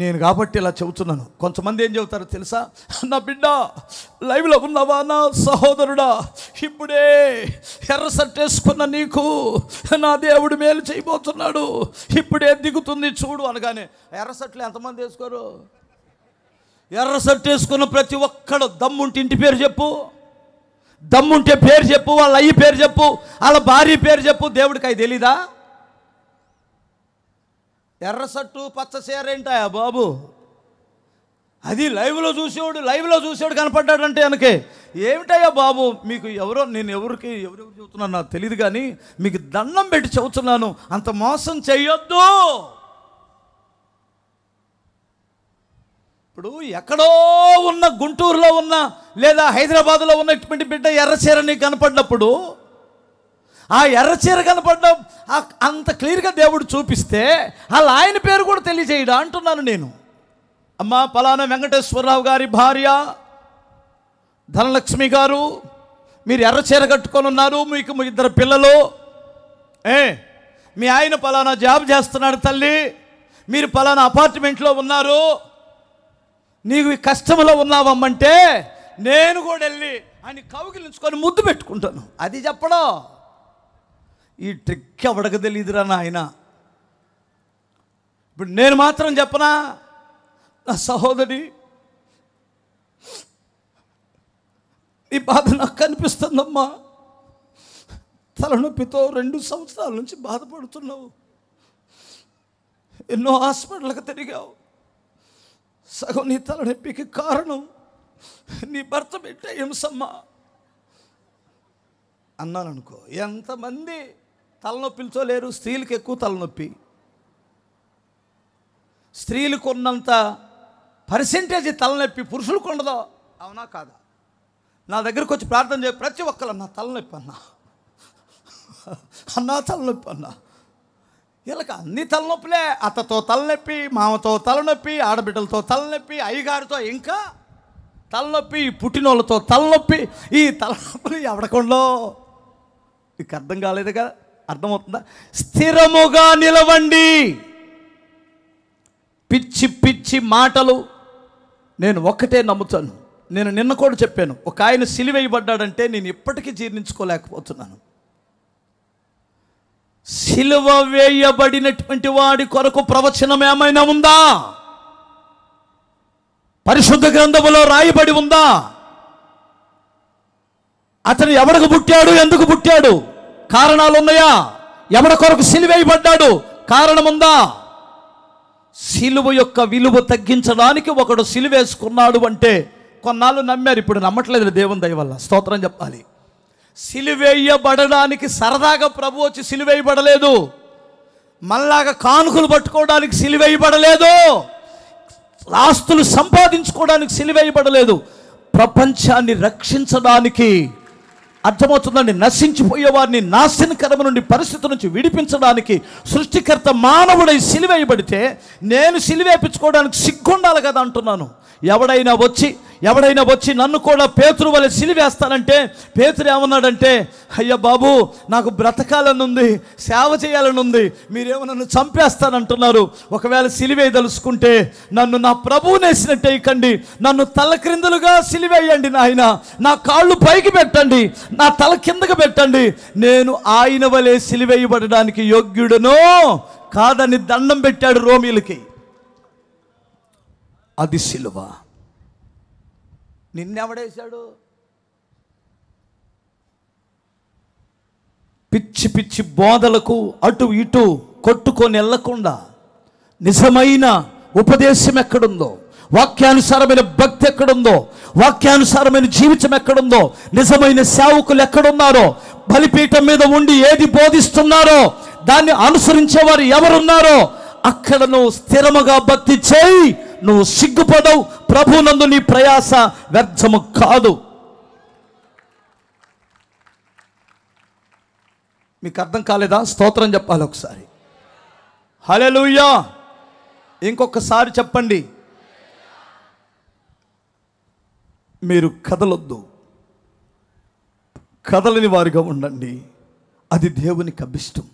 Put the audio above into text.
నేను కాబట్టి ఇలా చెబుతున్నాను కొంతమంది ఏం చెబుతారో తెలుసా నా బిడ్డ లైవ్లో ఉన్నావా నా సహోదరుడా ఇప్పుడే ఎర్ర సట్టేసుకున్న నీకు నా దేవుడు మేలు చేయబోతున్నాడు ఇప్పుడే దిగుతుంది చూడు అనగానే ఎర్ర సట్లు ఎంతమంది వేసుకోరు ఎర్ర వేసుకున్న ప్రతి ఒక్కడు దమ్ముంటే ఇంటి పేరు చెప్పు దమ్ముంటే పేరు చెప్పు వాళ్ళ అయ్యి పేరు చెప్పు వాళ్ళ భార్య పేరు చెప్పు దేవుడికి అది తెలీదా ఎర్ర సట్టు పచ్చ సేరేంటాయా బాబు అది లైవ్లో చూసేవాడు లైవ్లో చూసేవాడు కనపడ్డాడంటే వెనకే ఏమిటయ్యా బాబు మీకు ఎవరో నేను ఎవరికి ఎవరెవరు చెబుతున్నాను నాకు తెలియదు కానీ మీకు దండం పెట్టి చెబుతున్నాను అంత మోసం చేయొద్దు ఇప్పుడు ఎక్కడో ఉన్న గుంటూరులో ఉన్న లేదా హైదరాబాద్లో ఉన్నటువంటి బిడ్డ ఎర్రచీర నీకు కనపడినప్పుడు ఆ ఎర్రచీర కనపడడం అంత క్లియర్గా దేవుడు చూపిస్తే అలా ఆయన పేరు కూడా తెలియజేయడా అంటున్నాను నేను అమ్మ పలానా వెంకటేశ్వరరావు గారి భార్య ధనలక్ష్మి గారు మీరు ఎర్రచీర కట్టుకొని ఉన్నారు మీకు మీ ఇద్దరు పిల్లలు ఏ మీ ఆయన పలానా జాబ్ చేస్తున్నాడు తల్లి మీరు పలానా అపార్ట్మెంట్లో ఉన్నారు నీకు ఈ కష్టంలో ఉన్నావమ్మంటే నేను కూడా వెళ్ళి ఆయన కౌగిలించుకొని ముద్దు పెట్టుకుంటాను అది చెప్పడం ఈ ట్రిక్ ఎవడకు తెలియదురా నాయన ఇప్పుడు నేను మాత్రం చెప్పనా నా సహోదరి నీ బాధ నాకు కనిపిస్తుందమ్మా తలనొప్పితో రెండు సంవత్సరాల నుంచి బాధపడుతున్నావు ఎన్నో హాస్పిటల్కి తిరిగావు సగం నీ తలనొప్పికి కారణం నీ భర్త పెట్టే హింసమ్మ అన్నాను అనుకో ఎంతమంది తలనొప్పిలతో లేరు స్త్రీలకు ఎక్కువ తలనొప్పి స్త్రీలకు ఉన్నంత పర్సెంటేజ్ తలనొప్పి పురుషులకు ఉండదు అవునా కాదా నా దగ్గరకు వచ్చి ప్రార్థన చేయ ప్రతి ఒక్కరు అన్నా తలనొప్పి అన్నా అన్నా తలనొప్పి అన్నా వీళ్ళకి అన్ని తలనొప్పులే అత్తతో తలనొప్పి మామతో తలనొప్పి ఆడబిడ్డలతో తలనొప్పి అయ్యగారితో ఇంకా తలనొప్పి పుట్టినోళ్ళతో తలనొప్పి ఈ తలనొప్పులు ఎవడకుండా నీకు అర్థం కాలేదు కదా అర్థమవుతుందా స్థిరముగా నిలవండి పిచ్చి పిచ్చి మాటలు నేను ఒక్కటే నమ్ముతాను నేను నిన్న కూడా చెప్పాను ఒక ఆయన సిలివేయబడ్డాడంటే నేను ఇప్పటికీ జీర్ణించుకోలేకపోతున్నాను సిలువ వేయబడినటువంటి వాడి కొరకు ప్రవచనం ఏమైనా ఉందా పరిశుద్ధ గ్రంథములో రాయబడి ఉందా అతను ఎవరికి పుట్టాడు ఎందుకు పుట్టాడు కారణాలు ఉన్నాయా ఎవడ కొరకు సిలువేయబడ్డాడు కారణముందా సిలువ యొక్క విలువ తగ్గించడానికి ఒకడు సిలువేసుకున్నాడు అంటే కొన్నాళ్ళు నమ్మారు ఇప్పుడు నమ్మట్లేదు దేవుని దయవల్ల స్తోత్రం చెప్పాలి సిలువేయబడడానికి సరదాగా ప్రభు వచ్చి సిలువేయబడలేదు మళ్ళాగా కానుకలు పట్టుకోవడానికి సిలువేయబడలేదు ఆస్తులు సంపాదించుకోవడానికి సిలువేయబడలేదు ప్రపంచాన్ని రక్షించడానికి అర్థమవుతుందండి నశించిపోయేవారిని నాశనకరము నుండి పరిస్థితి నుంచి విడిపించడానికి సృష్టికర్త మానవుడై సిలివేయబడితే నేను సిలివేపించుకోవడానికి సిగ్గుండాలి కదా అంటున్నాను ఎవడైనా వచ్చి ఎవడైనా వచ్చి నన్ను కూడా పేతురు వల్ల సిలివేస్తానంటే పేతురు ఏమన్నాడంటే అయ్యా బాబు నాకు బ్రతకాలని ఉంది సేవ చేయాలని ఉంది మీరేమో నన్ను చంపేస్తానంటున్నారు ఒకవేళ తలుసుకుంటే నన్ను నా ప్రభువునేసినట్టే ఇక్కండి నన్ను తల క్రిందలుగా సిలివేయండి నాయన నా కాళ్ళు పైకి పెట్టండి నా తల కిందకు పెట్టండి నేను ఆయన వలె సిలివేయబడడానికి యోగ్యుడను కాదని దండం పెట్టాడు రోమిలకి అది సిలువ నిన్నెవడేశాడు పిచ్చి పిచ్చి బోధలకు అటు ఇటు కొట్టుకొని వెళ్లకుండా నిజమైన ఉపదేశం ఎక్కడుందో వాక్యానుసారమైన భక్తి ఎక్కడుందో వాక్యానుసారమైన జీవితం ఎక్కడుందో నిజమైన సేవకులు ఎక్కడున్నారో బలిపీఠం మీద ఉండి ఏది బోధిస్తున్నారో దాన్ని అనుసరించేవారు ఎవరున్నారో అక్కడ నువ్వు స్థిరముగా భక్తి చేయి నువ్వు సిగ్గుపడవు ప్రభునందు నీ ప్రయాస వ్యర్థము కాదు మీకు అర్థం కాలేదా స్తోత్రం చెప్పాలి ఒకసారి హలెలుయ్యా ఇంకొకసారి చెప్పండి మీరు కదలొద్దు కదలని వారిగా ఉండండి అది దేవునికి అభిష్టం